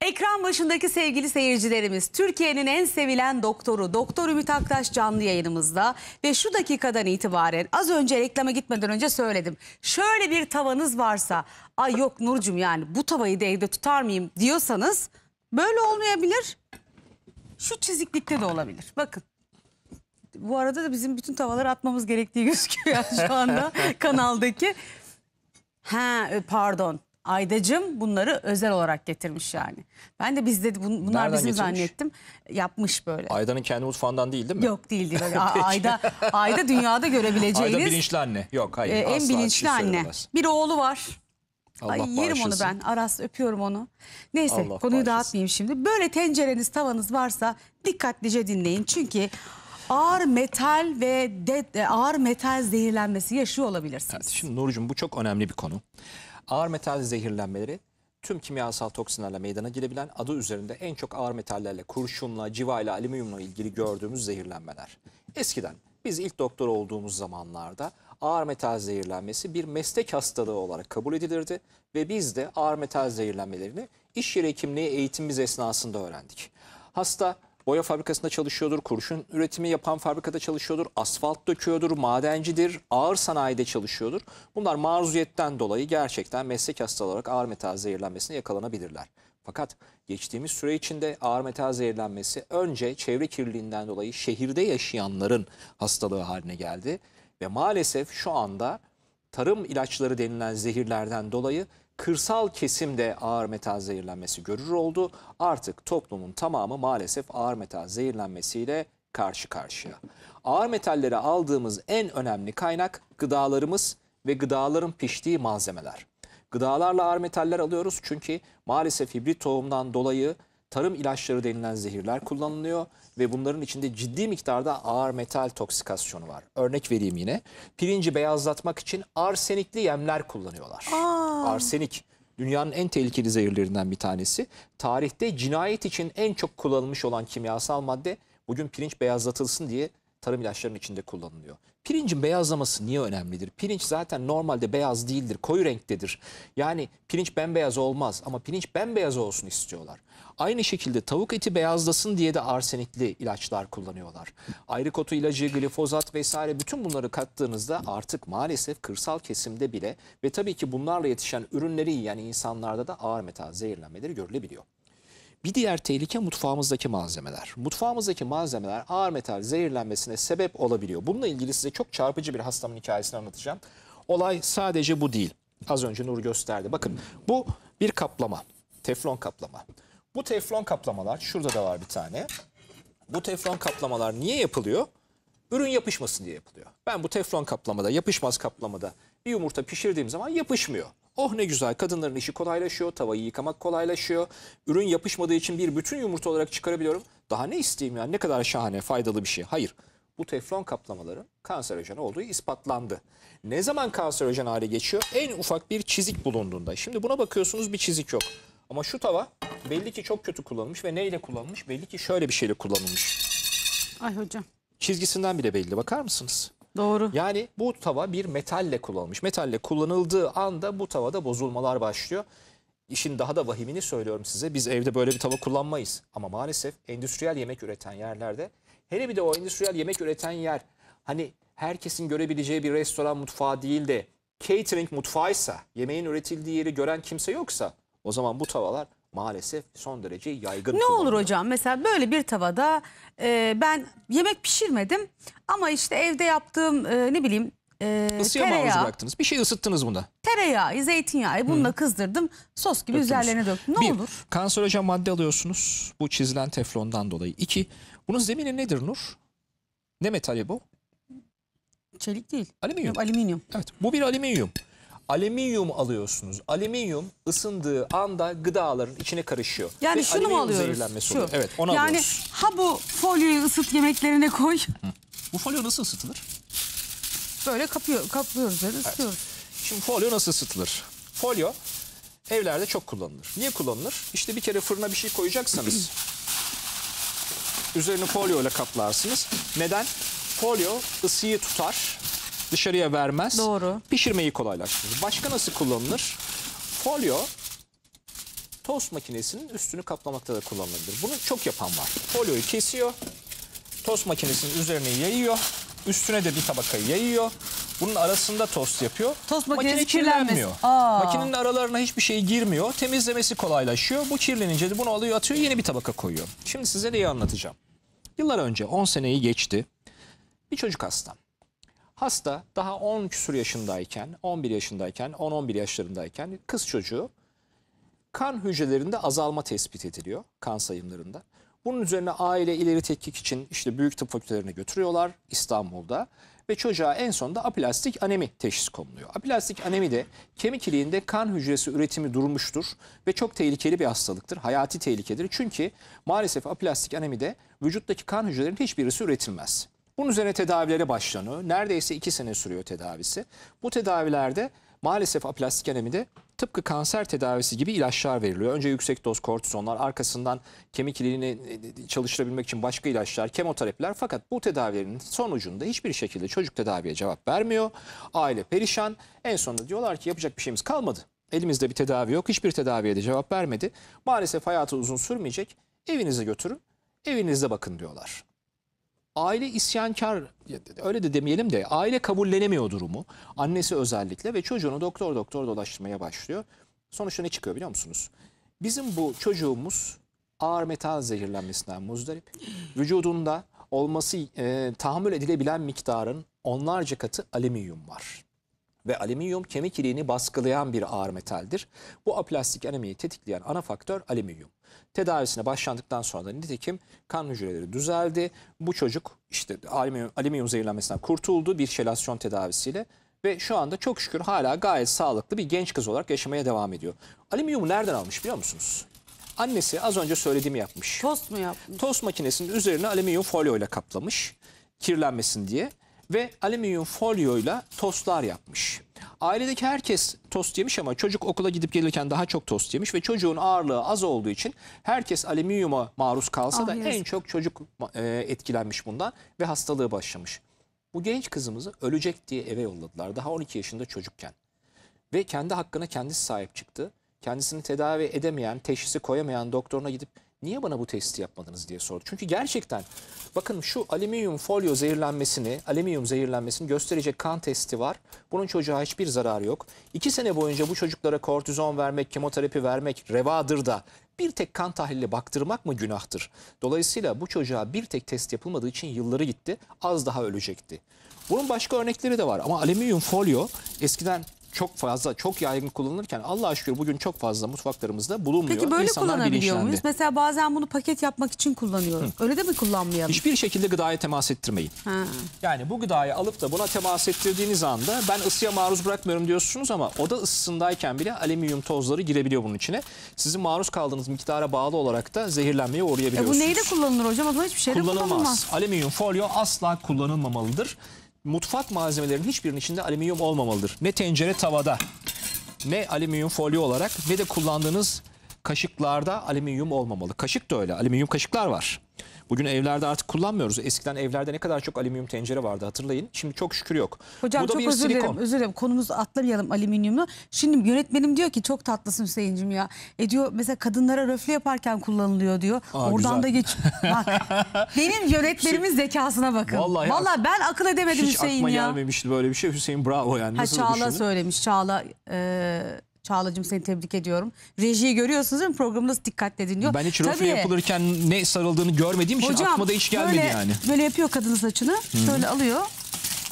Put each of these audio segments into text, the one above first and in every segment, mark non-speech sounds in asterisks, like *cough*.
Ekran başındaki sevgili seyircilerimiz, Türkiye'nin en sevilen doktoru Doktor Ümit Aktaş canlı yayınımızda ve şu dakikadan itibaren az önce reklama gitmeden önce söyledim. Şöyle bir tavanız varsa, ay yok Nurcum yani bu tavayı da evde tutar mıyım diyorsanız böyle olmayabilir. Şu çiziklikte de olabilir. Bakın. Bu arada da bizim bütün tavaları atmamız gerektiği *laughs* gözüküyor yani şu anda *laughs* kanaldaki. Ha e, pardon Aydacım bunları özel olarak getirmiş yani. Ben de biz dedi bunlar Nereden bizim getirmiş? zannettim. Yapmış böyle. Ayda'nın kendi mutfağından değil değil mi? Yok değil değil. *laughs* Ayda, Ayda dünyada görebileceğiniz. Ayda bilinçli anne. Yok hayır. E, en şey bilinçli anne. Söylemez. Bir oğlu var. Allah Ay, yerim onu ben. Aras öpüyorum onu. Neyse Allah konuyu bağışlasın. dağıtmayayım şimdi. Böyle tencereniz tavanız varsa dikkatlice dinleyin. Çünkü ağır metal ve de, e, ağır metal zehirlenmesi yaşıyor olabilirsiniz. Evet, şimdi Nurcuğum bu çok önemli bir konu. Ağır metal zehirlenmeleri tüm kimyasal toksinlerle meydana gelebilen adı üzerinde en çok ağır metallerle, kurşunla, civayla, alüminyumla ilgili gördüğümüz zehirlenmeler. Eskiden biz ilk doktor olduğumuz zamanlarda ağır metal zehirlenmesi bir meslek hastalığı olarak kabul edilirdi ve biz de ağır metal zehirlenmelerini iş yeri hekimliği eğitimimiz esnasında öğrendik. Hasta boya fabrikasında çalışıyordur, kurşun üretimi yapan fabrikada çalışıyordur, asfalt döküyordur, madencidir, ağır sanayide çalışıyordur. Bunlar maruziyetten dolayı gerçekten meslek hastası olarak ağır metal zehirlenmesine yakalanabilirler. Fakat geçtiğimiz süre içinde ağır metal zehirlenmesi önce çevre kirliliğinden dolayı şehirde yaşayanların hastalığı haline geldi. Ve maalesef şu anda tarım ilaçları denilen zehirlerden dolayı kırsal kesimde ağır metal zehirlenmesi görür oldu. Artık toplumun tamamı maalesef ağır metal zehirlenmesiyle karşı karşıya. Ağır metalleri aldığımız en önemli kaynak gıdalarımız ve gıdaların piştiği malzemeler. Gıdalarla ağır metaller alıyoruz çünkü maalesef hibrit tohumdan dolayı tarım ilaçları denilen zehirler kullanılıyor ve bunların içinde ciddi miktarda ağır metal toksikasyonu var. Örnek vereyim yine. Pirinci beyazlatmak için arsenikli yemler kullanıyorlar. Aa. Arsenik dünyanın en tehlikeli zehirlerinden bir tanesi. Tarihte cinayet için en çok kullanılmış olan kimyasal madde bugün pirinç beyazlatılsın diye tarım ilaçlarının içinde kullanılıyor. Pirincin beyazlaması niye önemlidir? Pirinç zaten normalde beyaz değildir, koyu renktedir. Yani pirinç bembeyaz olmaz ama pirinç bembeyaz olsun istiyorlar. Aynı şekilde tavuk eti beyazlasın diye de arsenikli ilaçlar kullanıyorlar. Ayrık ilacı, glifozat vesaire bütün bunları kattığınızda artık maalesef kırsal kesimde bile ve tabii ki bunlarla yetişen ürünleri yiyen insanlarda da ağır metal zehirlenmeleri görülebiliyor. Bir diğer tehlike mutfağımızdaki malzemeler. Mutfağımızdaki malzemeler ağır metal zehirlenmesine sebep olabiliyor. Bununla ilgili size çok çarpıcı bir hastamın hikayesini anlatacağım. Olay sadece bu değil. Az önce Nur gösterdi. Bakın bu bir kaplama. Teflon kaplama. Bu teflon kaplamalar şurada da var bir tane. Bu teflon kaplamalar niye yapılıyor? Ürün yapışmasın diye yapılıyor. Ben bu teflon kaplamada, yapışmaz kaplamada bir yumurta pişirdiğim zaman yapışmıyor. Oh ne güzel kadınların işi kolaylaşıyor, tavayı yıkamak kolaylaşıyor. Ürün yapışmadığı için bir bütün yumurta olarak çıkarabiliyorum. Daha ne isteyeyim yani ne kadar şahane, faydalı bir şey. Hayır bu teflon kaplamaların kanserojen olduğu ispatlandı. Ne zaman kanserojen hale geçiyor? En ufak bir çizik bulunduğunda. Şimdi buna bakıyorsunuz bir çizik yok. Ama şu tava belli ki çok kötü kullanılmış ve neyle kullanılmış? Belli ki şöyle bir şeyle kullanılmış. Ay hocam. Çizgisinden bile belli bakar mısınız? Doğru. Yani bu tava bir metalle kullanılmış. Metalle kullanıldığı anda bu tavada bozulmalar başlıyor. İşin daha da vahimini söylüyorum size. Biz evde böyle bir tava kullanmayız. Ama maalesef endüstriyel yemek üreten yerlerde hele bir de o endüstriyel yemek üreten yer hani herkesin görebileceği bir restoran mutfağı değil de catering mutfağıysa, yemeğin üretildiği yeri gören kimse yoksa o zaman bu tavalar maalesef son derece yaygın. Ne olur hocam mesela böyle bir tavada e, ben yemek pişirmedim ama işte evde yaptığım e, ne bileyim e, Isıya maruz bıraktınız. Bir şey ısıttınız bunda. tereyağı, zeytinyağı e, bununla kızdırdım sos gibi Döktünüz. üzerlerine döktüm. Ne Bir, olur? kanserojen madde alıyorsunuz bu çizilen teflondan dolayı. İki, bunun zemini nedir Nur? Ne metali bu? Çelik değil. Alüminyum. Yok, alüminyum. Evet, bu bir alüminyum alüminyum alıyorsunuz. Alüminyum ısındığı anda gıdaların içine karışıyor. Yani Ve şunu mu alıyoruz? Şu. Evet onu yani, alıyoruz. Yani ha bu folyoyu ısıt yemeklerine koy. Hı. Bu folyo nasıl ısıtılır? Böyle kapıyor, kaplıyoruz böyle ısıtıyoruz. Evet. Şimdi folyo nasıl ısıtılır? Folyo evlerde çok kullanılır. Niye kullanılır? İşte bir kere fırına bir şey koyacaksanız *clears throat* üzerini folyo ile kaplarsınız. Neden? Folyo ısıyı tutar dışarıya vermez. Doğru. Pişirmeyi kolaylaştırır. Başka nasıl kullanılır? Folyo tost makinesinin üstünü kaplamakta da kullanılabilir. Bunu çok yapan var. Folyoyu kesiyor, tost makinesinin üzerine yayıyor, üstüne de bir tabakayı yayıyor. Bunun arasında tost yapıyor. Tost makinesi kirlenmiyor. Makinenin aralarına hiçbir şey girmiyor. Temizlemesi kolaylaşıyor. Bu kirlenince de bunu alıyor atıyor yeni bir tabaka koyuyor. Şimdi size neyi anlatacağım. Yıllar önce 10 seneyi geçti. Bir çocuk hastam. Hasta daha 10 küsur yaşındayken, 11 yaşındayken, 10-11 yaşlarındayken kız çocuğu kan hücrelerinde azalma tespit ediliyor kan sayımlarında. Bunun üzerine aile ileri tetkik için işte büyük tıp fakültelerine götürüyorlar İstanbul'da ve çocuğa en sonunda aplastik anemi teşhis konuluyor. Aplastik anemi de kemik iliğinde kan hücresi üretimi durmuştur ve çok tehlikeli bir hastalıktır. Hayati tehlikedir. Çünkü maalesef aplastik anemi de vücuttaki kan hücrelerinin hiçbirisi üretilmez. Bunun üzerine tedavilere başlanıyor. Neredeyse iki sene sürüyor tedavisi. Bu tedavilerde maalesef aplastik anemide tıpkı kanser tedavisi gibi ilaçlar veriliyor. Önce yüksek doz kortizonlar, arkasından kemik iliğini e, e, çalıştırabilmek için başka ilaçlar, kemoterapiler. Fakat bu tedavilerin sonucunda hiçbir şekilde çocuk tedaviye cevap vermiyor. Aile perişan. En sonunda diyorlar ki yapacak bir şeyimiz kalmadı. Elimizde bir tedavi yok. Hiçbir tedaviye de cevap vermedi. Maalesef hayatı uzun sürmeyecek. Evinize götürün, evinizde bakın diyorlar aile isyankar öyle de demeyelim de aile kabullenemiyor durumu. Annesi özellikle ve çocuğunu doktor doktor dolaştırmaya başlıyor. Sonuçta ne çıkıyor biliyor musunuz? Bizim bu çocuğumuz ağır metal zehirlenmesinden muzdarip. Vücudunda olması e, tahammül edilebilen miktarın onlarca katı alüminyum var ve alüminyum kemik iliğini baskılayan bir ağır metaldir. Bu aplastik anemiyi tetikleyen ana faktör alüminyum. Tedavisine başlandıktan sonra da nitekim kan hücreleri düzeldi. Bu çocuk işte alüminyum, alüminyum zehirlenmesinden kurtuldu bir şelasyon tedavisiyle ve şu anda çok şükür hala gayet sağlıklı bir genç kız olarak yaşamaya devam ediyor. Alüminyumu nereden almış biliyor musunuz? Annesi az önce söylediğimi yapmış. Tost mu yapmış? Tost makinesinin üzerine alüminyum folyo ile kaplamış kirlenmesin diye ve alüminyum folyoyla tostlar yapmış. Ailedeki herkes tost yemiş ama çocuk okula gidip gelirken daha çok tost yemiş ve çocuğun ağırlığı az olduğu için herkes alüminyuma maruz kalsa ah, da yazık. en çok çocuk e, etkilenmiş bundan ve hastalığı başlamış. Bu genç kızımızı ölecek diye eve yolladılar daha 12 yaşında çocukken. Ve kendi hakkına kendisi sahip çıktı. Kendisini tedavi edemeyen, teşhisi koyamayan doktoruna gidip niye bana bu testi yapmadınız diye sordu. Çünkü gerçekten bakın şu alüminyum folyo zehirlenmesini, alüminyum zehirlenmesini gösterecek kan testi var. Bunun çocuğa hiçbir zararı yok. İki sene boyunca bu çocuklara kortizon vermek, kemoterapi vermek revadır da bir tek kan tahlili baktırmak mı günahtır? Dolayısıyla bu çocuğa bir tek test yapılmadığı için yılları gitti, az daha ölecekti. Bunun başka örnekleri de var ama alüminyum folyo eskiden çok fazla çok yaygın kullanılırken Allah aşkına bugün çok fazla mutfaklarımızda bulunmuyor. Peki böyle İnsanlar kullanabiliyor bilinçlendi. muyuz? Mesela bazen bunu paket yapmak için kullanıyorum. Hı. Öyle de mi kullanmayalım? Hiçbir şekilde gıdaya temas ettirmeyin. Ha. Yani bu gıdayı alıp da buna temas ettirdiğiniz anda ben ısıya maruz bırakmıyorum diyorsunuz ama oda ısısındayken bile alüminyum tozları girebiliyor bunun içine. Sizin maruz kaldığınız miktara bağlı olarak da zehirlenmeye uğrayabiliyorsunuz. E bu neyde kullanılır hocam? O hiçbir şeyde kullanılmaz. kullanılmaz. Alüminyum folyo asla kullanılmamalıdır mutfak malzemelerinin hiçbirinin içinde alüminyum olmamalıdır. Ne tencere tavada ne alüminyum folyo olarak ne de kullandığınız kaşıklarda alüminyum olmamalı. Kaşık da öyle alüminyum kaşıklar var. Bugün evlerde artık kullanmıyoruz. Eskiden evlerde ne kadar çok alüminyum tencere vardı hatırlayın. Şimdi çok şükür yok. Hocam Bu da çok bir özür silikon. dilerim. Özür dilerim. Konumuzu atlamayalım alüminyumlu. Şimdi yönetmenim diyor ki çok tatlısın Hüseyin'cim ya. E diyor mesela kadınlara röfle yaparken kullanılıyor diyor. Aa, Oradan güzel. da geç. *laughs* Bak benim yönetmenimin zekasına bakın. Vallahi, Vallahi ben akıl edemedim Hiç Hüseyin aklıma ya. gelmemişti böyle bir şey. Hüseyin bravo yani. Ha, Nasıl Çağla düşündün? söylemiş. Çağla e, Çağla'cığım seni tebrik ediyorum. Rejiyi görüyorsunuz değil mi? Programı dikkatle dinliyor. Ben hiç röfle yapılırken ne sarıldığını görmediğim için Hocam, aklıma da hiç gelmedi böyle, yani. Böyle yapıyor kadın saçını. Hı Şöyle alıyor.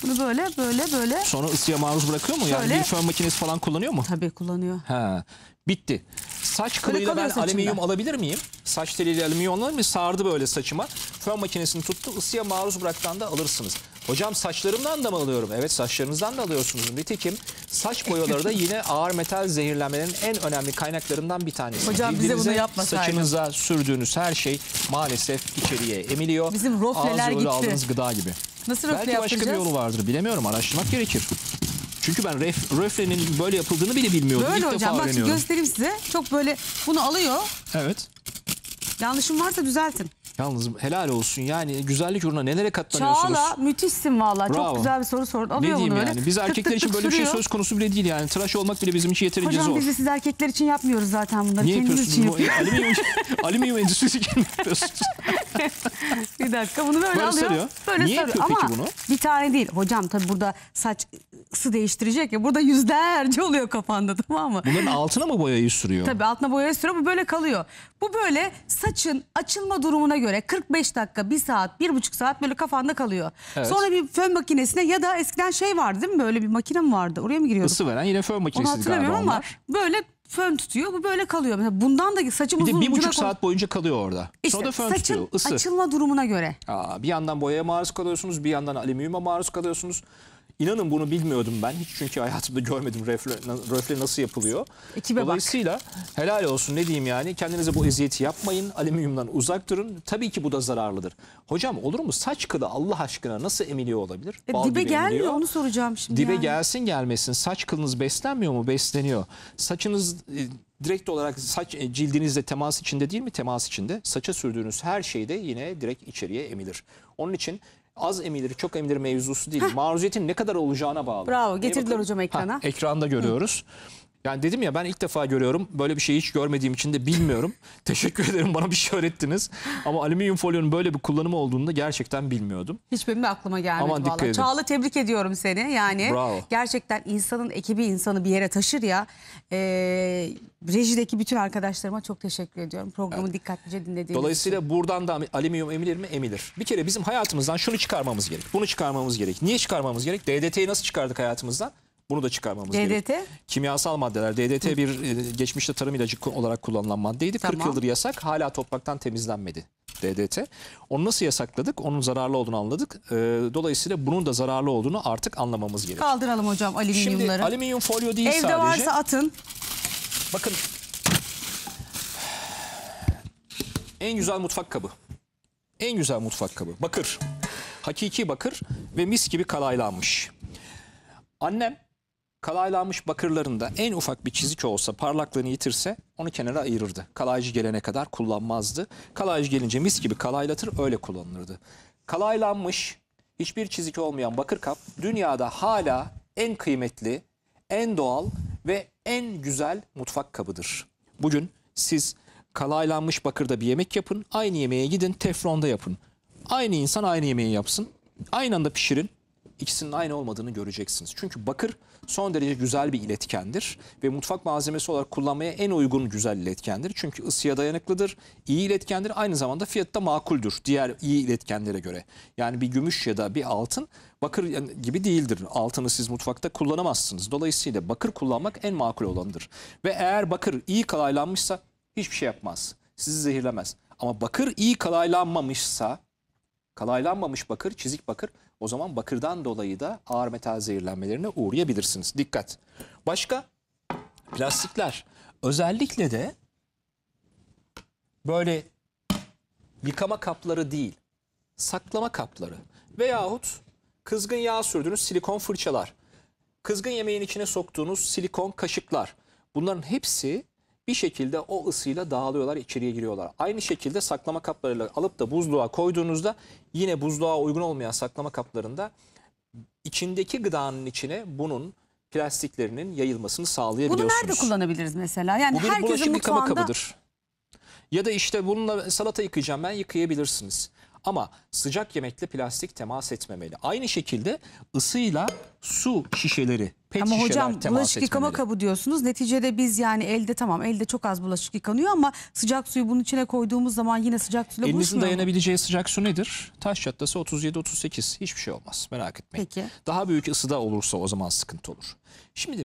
Bunu böyle böyle böyle. Sonra ısıya maruz bırakıyor mu? Şöyle. Yani bir fön makinesi falan kullanıyor mu? Tabii kullanıyor. Ha. Bitti. Saç kılıyla ben saçında. alüminyum alabilir miyim? Saç teliyle alüminyum alabilir miyim? Sardı böyle saçıma. Fön makinesini tuttu. ısıya maruz bıraktan da alırsınız. Hocam saçlarımdan da mı alıyorum? Evet saçlarınızdan da alıyorsunuz. Nitekim saç boyaları da yine ağır metal zehirlenmenin en önemli kaynaklarından bir tanesi. Hocam bize bunu yapmasaydı. Saçınıza aynen. sürdüğünüz her şey maalesef içeriye emiliyor. Bizim rofleler gitti. aldığınız gıda gibi. Nasıl röfle Belki başka bir yolu vardır bilemiyorum araştırmak gerekir. Çünkü ben ref, röflenin böyle yapıldığını bile bilmiyordum. Böyle İlk hocam defa bak öğreniyorum. göstereyim size. Çok böyle bunu alıyor. Evet. Yanlışım varsa düzeltin. Yalnız helal olsun yani güzellik uğruna nelere katlanıyorsunuz? Çağla müthişsin valla çok güzel bir soru sordun. Ne Alıyor diyeyim yani? Biz Tık erkekler tık için tık böyle bir şey söz konusu bile değil yani. Tıraş olmak bile bizim için yeterince Hocam zor. biz de siz erkekler için yapmıyoruz zaten bunları. Niye Kendimiz için yapıyorsunuz? Bu, yapıyoruz. alüminyum, *laughs* *laughs* alüminyum endüstrisi için mi yapıyorsunuz? bir dakika bunu böyle, Böyle alıyor. sarıyor. Böyle Niye sarıyor. yapıyor peki Ama bunu? bir tane değil. Hocam tabii burada saç ısı değiştirecek ya. Burada yüzlerce oluyor kafanda tamam mı? Bunların altına mı boyayı sürüyor? Tabii altına boyayı sürüyor. Bu böyle kalıyor. Bu böyle saçın açılma durumuna göre 45 dakika, 1 saat, 1,5 saat böyle kafanda kalıyor. Evet. Sonra bir fön makinesine ya da eskiden şey vardı değil mi? Böyle bir makine mi vardı? Oraya mı giriyorduk? Isı veren yine fön makinesi galiba hatırlamıyorum ama onlar. böyle fön tutuyor. Bu böyle kalıyor. Mesela bundan da saçım Bir uzun de bir buçuk saat boyunca kalıyor orada. İşte Sonra da fön saçın tutuyor. Isı. açılma durumuna göre. Aa, bir yandan boyaya maruz kalıyorsunuz, bir yandan alüminyuma maruz kalıyorsunuz. İnanın bunu bilmiyordum ben. Hiç çünkü hayatımda görmedim röfle, röfle nasıl yapılıyor. Ekibe Dolayısıyla bak. helal olsun ne diyeyim yani. Kendinize bu eziyeti yapmayın. Alüminyumdan uzak durun. Tabii ki bu da zararlıdır. Hocam olur mu? Saç kılı Allah aşkına nasıl emiliyor olabilir? E, dibe gelmiyor emiliyor. onu soracağım şimdi. Dibe yani. gelsin gelmesin. Saç kılınız beslenmiyor mu? Besleniyor. Saçınız e, direkt olarak saç e, cildinizle temas içinde değil mi? Temas içinde. Saça sürdüğünüz her şey de yine direkt içeriye emilir. Onun için az emilir çok emilir mevzusu değil. Maruziyetin ne kadar olacağına bağlı. Bravo getirdiler hocam ekrana. Ha, ekranda görüyoruz. Hı. Yani dedim ya ben ilk defa görüyorum. Böyle bir şeyi hiç görmediğim için de bilmiyorum. *laughs* Teşekkür ederim bana bir şey öğrettiniz. Ama alüminyum folyonun böyle bir kullanımı olduğunu da gerçekten bilmiyordum. Hiç de aklıma gelmedi Aman dikkat valla. Çağla tebrik ediyorum seni. Yani Bravo. gerçekten insanın ekibi insanı bir yere taşır ya. Ee, rejideki bütün arkadaşlarıma çok teşekkür ediyorum. Programı dikkatlice dinlediğiniz için. Dolayısıyla buradan da alüminyum emilir mi? Emilir. Bir kere bizim hayatımızdan şunu çıkarmamız gerek. Bunu çıkarmamız gerek. Niye çıkarmamız gerek? DDT'yi nasıl çıkardık hayatımızdan? Bunu da çıkarmamız DDT? gerekiyor. Kimyasal maddeler. DDT bir e, geçmişte tarım ilacı olarak kullanılan maddeydi. Tamam. 40 yıldır yasak. Hala topraktan temizlenmedi DDT. Onu nasıl yasakladık? Onun zararlı olduğunu anladık. E, dolayısıyla bunun da zararlı olduğunu artık anlamamız gerekiyor. Kaldıralım hocam alüminyumları. Şimdi alüminyum folyo değil Evde sadece. Evde varsa atın. Bakın. En güzel mutfak kabı. En güzel mutfak kabı. Bakır. Hakiki bakır ve mis gibi kalaylanmış. Annem Kalaylanmış bakırlarında en ufak bir çizik olsa parlaklığını yitirse onu kenara ayırırdı. Kalaycı gelene kadar kullanmazdı. Kalaycı gelince mis gibi kalaylatır öyle kullanılırdı. Kalaylanmış hiçbir çizik olmayan bakır kap dünyada hala en kıymetli, en doğal ve en güzel mutfak kabıdır. Bugün siz kalaylanmış bakırda bir yemek yapın, aynı yemeğe gidin tefronda yapın. Aynı insan aynı yemeği yapsın, aynı anda pişirin. İkisinin aynı olmadığını göreceksiniz. Çünkü bakır son derece güzel bir iletkendir ve mutfak malzemesi olarak kullanmaya en uygun güzel iletkendir. Çünkü ısıya dayanıklıdır, iyi iletkendir, aynı zamanda fiyatta makuldür diğer iyi iletkenlere göre. Yani bir gümüş ya da bir altın bakır gibi değildir. Altını siz mutfakta kullanamazsınız. Dolayısıyla bakır kullanmak en makul olanıdır. Ve eğer bakır iyi kalaylanmışsa hiçbir şey yapmaz. Sizi zehirlemez. Ama bakır iyi kalaylanmamışsa, kalaylanmamış bakır, çizik bakır o zaman bakırdan dolayı da ağır metal zehirlenmelerine uğrayabilirsiniz. Dikkat. Başka plastikler. Özellikle de böyle yıkama kapları değil, saklama kapları veyahut kızgın yağ sürdüğünüz silikon fırçalar, kızgın yemeğin içine soktuğunuz silikon kaşıklar. Bunların hepsi bir şekilde o ısıyla dağılıyorlar, içeriye giriyorlar. Aynı şekilde saklama kaplarıyla alıp da buzluğa koyduğunuzda yine buzluğa uygun olmayan saklama kaplarında içindeki gıdanın içine bunun plastiklerinin yayılmasını sağlayabiliyorsunuz. Bunu nerede kullanabiliriz mesela? Yani Bu bir herkesin bulaşık yıkama kabıdır. Ya da işte bununla salata yıkayacağım ben yıkayabilirsiniz. Ama sıcak yemekle plastik temas etmemeli. Aynı şekilde ısıyla su şişeleri, pet ama şişeler hocam, temas etmemeli. Ama hocam bulaşık yıkama kabı diyorsunuz. Neticede biz yani elde tamam elde çok az bulaşık yıkanıyor ama sıcak suyu bunun içine koyduğumuz zaman yine sıcak suyla Elinizin dayanabileceği mu? sıcak su nedir? Taş çatlası 37-38 hiçbir şey olmaz merak etmeyin. Peki. Daha büyük ısıda olursa o zaman sıkıntı olur. Şimdi...